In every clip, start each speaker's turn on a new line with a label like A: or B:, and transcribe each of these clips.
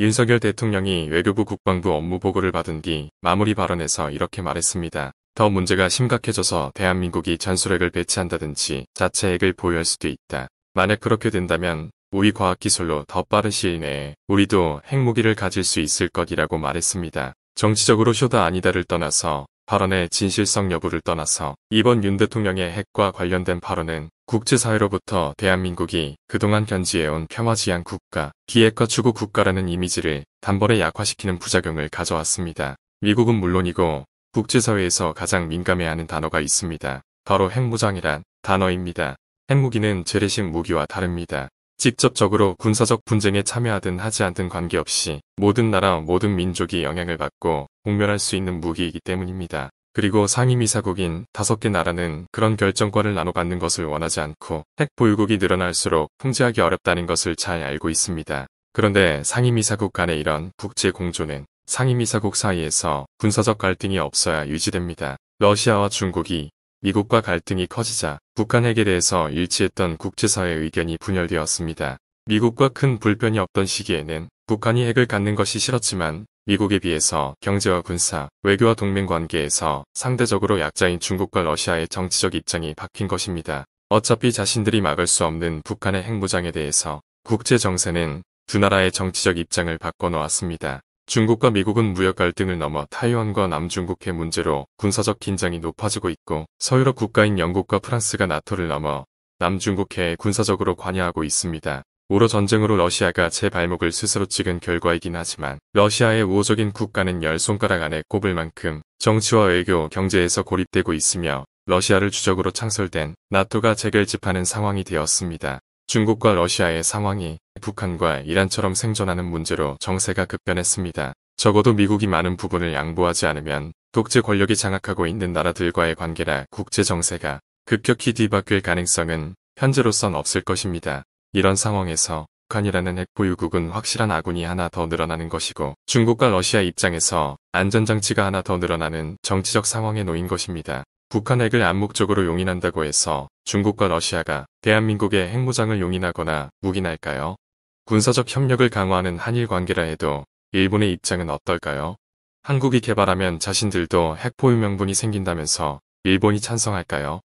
A: 윤석열 대통령이 외교부 국방부 업무 보고를 받은 뒤 마무리 발언에서 이렇게 말했습니다. 더 문제가 심각해져서 대한민국이 전술핵을 배치한다든지 자체핵을 보유할 수도 있다. 만약 그렇게 된다면 우리 과학기술로 더 빠른 시일 내에 우리도 핵무기를 가질 수 있을 것이라고 말했습니다. 정치적으로 쇼다 아니다를 떠나서 발언의 진실성 여부를 떠나서 이번 윤 대통령의 핵과 관련된 발언은 국제사회로부터 대한민국이 그동안 견지해온 평화지향 국가, 기획과 추구 국가라는 이미지를 단번에 약화시키는 부작용을 가져왔습니다. 미국은 물론이고 국제사회에서 가장 민감해하는 단어가 있습니다. 바로 핵무장이란 단어입니다. 핵무기는 재래식 무기와 다릅니다. 직접적으로 군사적 분쟁에 참여하든 하지 않든 관계없이 모든 나라 모든 민족이 영향을 받고 공멸할 수 있는 무기이기 때문입니다. 그리고 상임이사국인 다섯 개 나라는 그런 결정권을 나눠받는 것을 원하지 않고 핵 보유국이 늘어날수록 통제하기 어렵다는 것을 잘 알고 있습니다. 그런데 상임이사국 간의 이런 국제 공조는 상임이사국 사이에서 군사적 갈등이 없어야 유지됩니다. 러시아와 중국이 미국과 갈등이 커지자 북한 핵에 대해서 일치했던 국제사회의 의견이 분열되었습니다. 미국과 큰 불편이 없던 시기에는 북한이 핵을 갖는 것이 싫었지만 미국에 비해서 경제와 군사, 외교와 동맹관계에서 상대적으로 약자인 중국과 러시아의 정치적 입장이 바뀐 것입니다. 어차피 자신들이 막을 수 없는 북한의 핵무장에 대해서 국제정세는 두 나라의 정치적 입장을 바꿔놓았습니다. 중국과 미국은 무역 갈등을 넘어 타이완과 남중국해 문제로 군사적 긴장이 높아지고 있고 서유럽 국가인 영국과 프랑스가 나토를 넘어 남중국해에 군사적으로 관여하고 있습니다. 오로 전쟁으로 러시아가 제 발목을 스스로 찍은 결과이긴 하지만 러시아의 우호적인 국가는 열 손가락 안에 꼽을 만큼 정치와 외교, 경제에서 고립되고 있으며 러시아를 주적으로 창설된 나토가 재결집하는 상황이 되었습니다. 중국과 러시아의 상황이 북한과 이란처럼 생존하는 문제로 정세가 급변했습니다. 적어도 미국이 많은 부분을 양보하지 않으면 독재 권력이 장악하고 있는 나라들과의 관계라 국제 정세가 급격히 뒤바뀔 가능성은 현재로선 없을 것입니다. 이런 상황에서 북한이라는 핵 보유국은 확실한 아군이 하나 더 늘어나는 것이고 중국과 러시아 입장에서 안전장치가 하나 더 늘어나는 정치적 상황에 놓인 것입니다. 북한 핵을 암묵적으로 용인한다고 해서 중국과 러시아가 대한민국의 핵무장을 용인하거나 묵인할까요? 군사적 협력을 강화하는 한일 관계라 해도 일본의 입장은 어떨까요? 한국이 개발하면 자신들도 핵포유 명분이 생긴다면서 일본이 찬성할까요?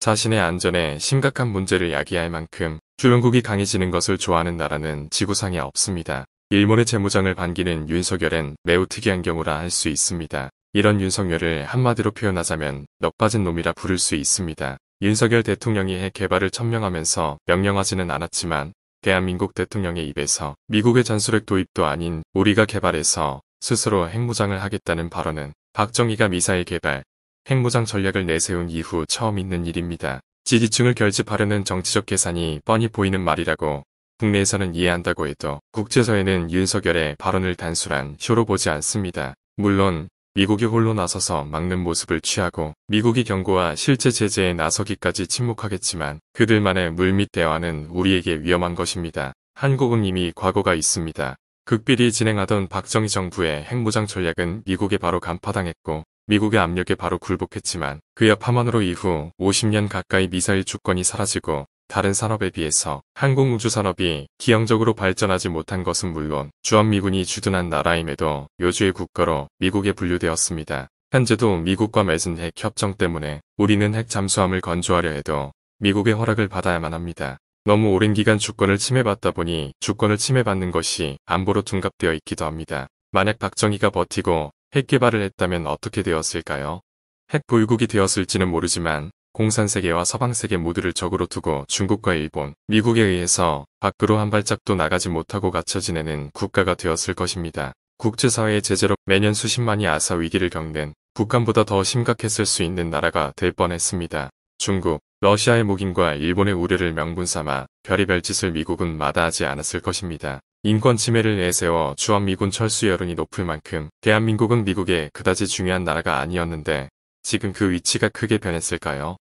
A: 자신의 안전에 심각한 문제를 야기할 만큼 주변국이 강해지는 것을 좋아하는 나라는 지구상에 없습니다. 일본의 재무장을 반기는 윤석열은 매우 특이한 경우라 할 수 있습니다. 이런 윤석열을 한마디로 표현하자면 넋 빠진 놈이라 부를 수 있습니다. 윤석열 대통령이 해 개발을 천명하면서 명령하지는 않았지만 대한민국 대통령의 입에서 미국의 전술핵 도입도 아닌 우리가 개발해서 스스로 핵무장을 하겠다는 발언은 박정희가 미사일 개발, 핵무장 전략을 내세운 이후 처음 있는 일입니다. 지지층을 결집하려는 정치적 계산이 뻔히 보이는 말이라고 국내에서는 이해한다고 해도 국제사회는 윤석열의 발언을 단순한 쇼로 보지 않습니다. 물론 미국이 홀로 나서서 막는 모습을 취하고 미국이 경고와 실제 제재에 나서기까지 침묵하겠지만 그들만의 물밑 대화는 우리에게 위험한 것입니다. 한국은 이미 과거가 있습니다. 극비리 진행하던 박정희 정부의 핵무장 전략은 미국에 바로 간파당했고 미국의 압력에 바로 굴복했지만 그야 파만으로 이후 50년 가까이 미사일 주권이 사라지고 다른 산업에 비해서 한국 우주산업이 기형적으로 발전하지 못한 것은 물론 주한미군이 주둔한 나라임에도 요주의 국가로 미국에 분류되었습니다. 현재도 미국과 맺은 핵 협정 때문에 우리는 핵 잠수함을 건조하려 해도 미국의 허락을 받아야만 합니다. 너무 오랜 기간 주권을 침해받다 보니 주권을 침해받는 것이 안보로 둔갑되어 있기도 합니다. 만약 박정희가 버티고 핵 개발을 했다면 어떻게 되었을까요? 핵 보유국이 되었을지는 모르지만 공산세계와 서방세계 모두를 적으로 두고 중국과 일본, 미국에 의해서 밖으로 한 발짝도 나가지 못하고 갇혀 지내는 국가가 되었을 것입니다. 국제사회의 제재로 매년 수십만이 아사 위기를 겪는 북한보다 더 심각했을 수 있는 나라가 될 뻔했습니다. 중국, 러시아의 목인과 일본의 우려를 명분 삼아 별의별 짓을 미국은 마다하지 않았을 것입니다. 인권 침해를 내세워 주한미군 철수 여론이 높을 만큼 대한민국은 미국의 그다지 중요한 나라가 아니었는데 지금 그 위치가 크게 변했을까요?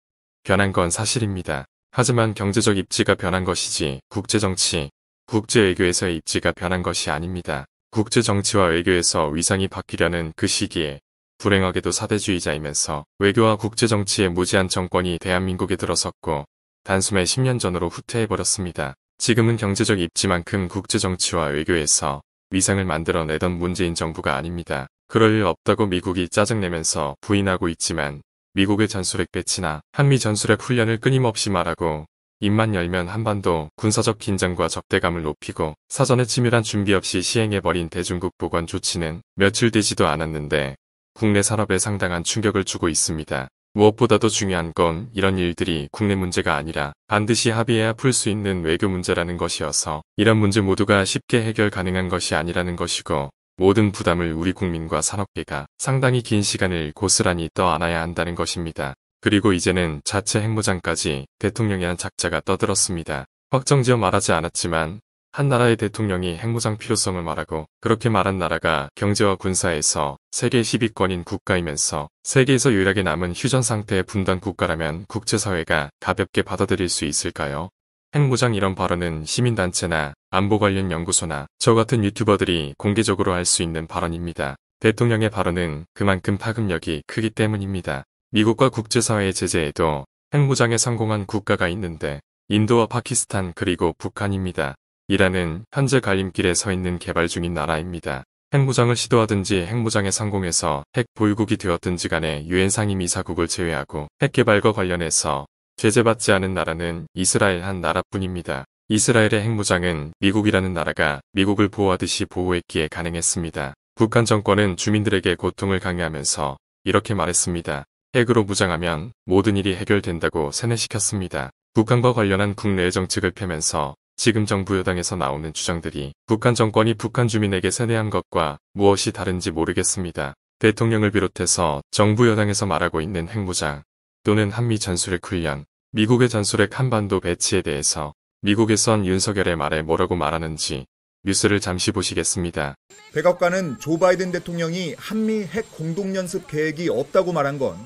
A: 변한 건 사실입니다. 하지만 경제적 입지가 변한 것이지 국제정치, 국제외교에서의 입지가 변한 것이 아닙니다. 국제정치와 외교에서 위상이 바뀌려는 그 시기에 불행하게도 사대주의자이면서 외교와 국제정치의 무제한 정권이 대한민국에 들어섰고 단숨에 10년 전으로 후퇴해버렸습니다. 지금은 경제적 입지만큼 국제정치와 외교에서 위상을 만들어내던 문재인 정부가 아닙니다. 그럴 일 없다고 미국이 짜증내면서 부인하고 있지만 미국의 전술의 배치나 한미 전술의 훈련을 끊임없이 말하고 입만 열면 한반도 군사적 긴장과 적대감을 높이고 사전에 치밀한 준비 없이 시행해버린 대중국 보건 조치는 며칠 되지도 않았는데 국내 산업에 상당한 충격을 주고 있습니다. 무엇보다도 중요한 건 이런 일들이 국내 문제가 아니라 반드시 합의해야 풀 수 있는 외교 문제라는 것이어서 이런 문제 모두가 쉽게 해결 가능한 것이 아니라는 것이고 모든 부담을 우리 국민과 산업계가 상당히 긴 시간을 고스란히 떠안아야 한다는 것입니다. 그리고 이제는 자체 핵무장까지 대통령의 한 작자가 떠들었습니다. 확정지어 말하지 않았지만 한 나라의 대통령이 핵무장 필요성을 말하고 그렇게 말한 나라가 경제와 군사에서 세계 10위권인 국가이면서 세계에서 유일하게 남은 휴전 상태의 분단 국가라면 국제사회가 가볍게 받아들일 수 있을까요? 핵무장 이런 발언은 시민단체나 안보 관련 연구소나 저 같은 유튜버들이 공개적으로 할 수 있는 발언입니다. 대통령의 발언은 그만큼 파급력이 크기 때문입니다. 미국과 국제사회의 제재에도 핵무장에 성공한 국가가 있는데 인도와 파키스탄 그리고 북한입니다. 이란은 현재 갈림길에 서 있는 개발 중인 나라입니다. 핵무장을 시도하든지 핵무장에 성공해서 핵 보유국이 되었든지 간에 유엔 상임 이사국을 제외하고 핵 개발과 관련해서 제재받지 않은 나라는 이스라엘 한 나라뿐입니다. 이스라엘의 핵무장은 미국이라는 나라가 미국을 보호하듯이 보호했기에 가능했습니다. 북한 정권은 주민들에게 고통을 강요하면서 이렇게 말했습니다. 핵으로 무장하면 모든 일이 해결된다고 세뇌시켰습니다. 북한과 관련한 국내의 정책을 펴면서 지금 정부 여당에서 나오는 주장들이 북한 정권이 북한 주민에게 세뇌한 것과 무엇이 다른지 모르겠습니다. 대통령을 비롯해서 정부 여당에서 말하고 있는 핵무장, 또는 한미 전술핵 훈련, 미국의 전술핵 한반도 배치에 대해서 미국에 선 윤석열의 말에 뭐라고 말하는지 뉴스를 잠시 보시겠습니다.
B: 백악관은 조 바이든 대통령이 한미 핵 공동연습 계획이 없다고 말한 건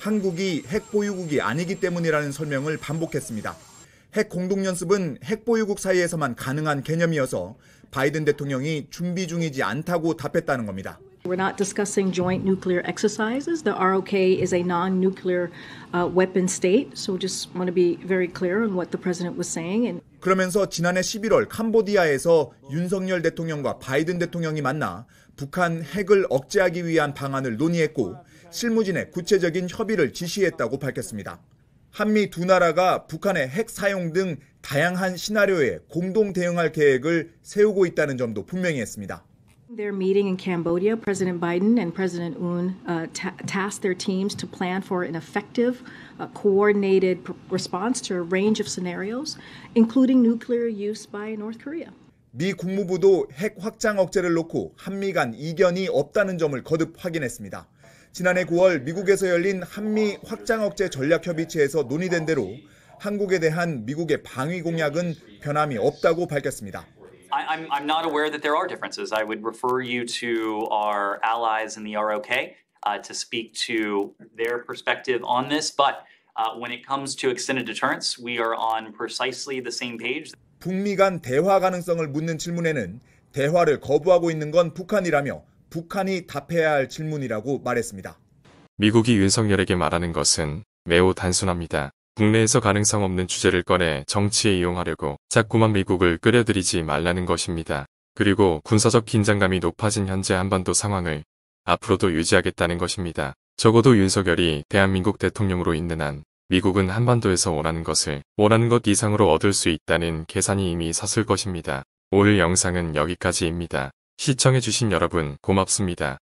B: 한국이 핵 보유국이 아니기 때문이라는 설명을 반복했습니다. 핵 공동연습은 핵 보유국 사이에서만 가능한 개념이어서 바이든 대통령이 준비 중이지 않다고 답했다는 겁니다. We're not discussing joint nuclear exercises. The ROK is a non nuclear uh, weapon state, so just want to be very clear on what the president was saying. And 그러면서 지난해 11월 캄보디아에서 윤석열 대통령과 바이든 대통령이 만나 북한 핵을 억제하기 위한 방안을 논의했고 실무진의 구체적인 협의를 지시했다고 밝혔습니다. 한미 두 나라가 북한의 핵 사용 등 다양한 시나리오에 공동 대응할 계획을 세우고 있다는 점도 분명히 했습니다. Their meeting in Cambodia, President Biden and President Un uh, ta- tasked their teams to plan for an effective, uh, coordinated pr- response to a range of scenarios, including nuclear use by North Korea. 미 국무부도 핵 확장 억제를 놓고 한미 간 이견이 없다는 점을 거듭 확인했습니다. 지난해 9월 미국에서 열린 한미 확장 억제 전략 협의체에서 논의된 대로 한국에 대한 미국의 방위 공약은 변함이 없다고 밝혔습니다. I, am I'm not aware that there are differences. I would refer you to our allies in the ROK uh, to speak to their perspective on this. But uh, when it comes to extended deterrence, we are on precisely the same page. 북미 간 대화 가능성을 묻는 질문에는 대화를 거부하고 있는 건 북한이라며 북한이 답해야 할 질문이라고 말했습니다.
A: 미국이 윤석열에게 말하는 것은 매우 단순합니다. 국내에서 가능성 없는 주제를 꺼내 정치에 이용하려고 자꾸만 미국을 끌어들이지 말라는 것입니다. 그리고 군사적 긴장감이 높아진 현재 한반도 상황을 앞으로도 유지하겠다는 것입니다. 적어도 윤석열이 대한민국 대통령으로 있는 한 미국은 한반도에서 원하는 것을 원하는 것 이상으로 얻을 수 있다는 계산이 이미 섰을 것입니다. 오늘 영상은 여기까지입니다. 시청해주신 여러분 고맙습니다.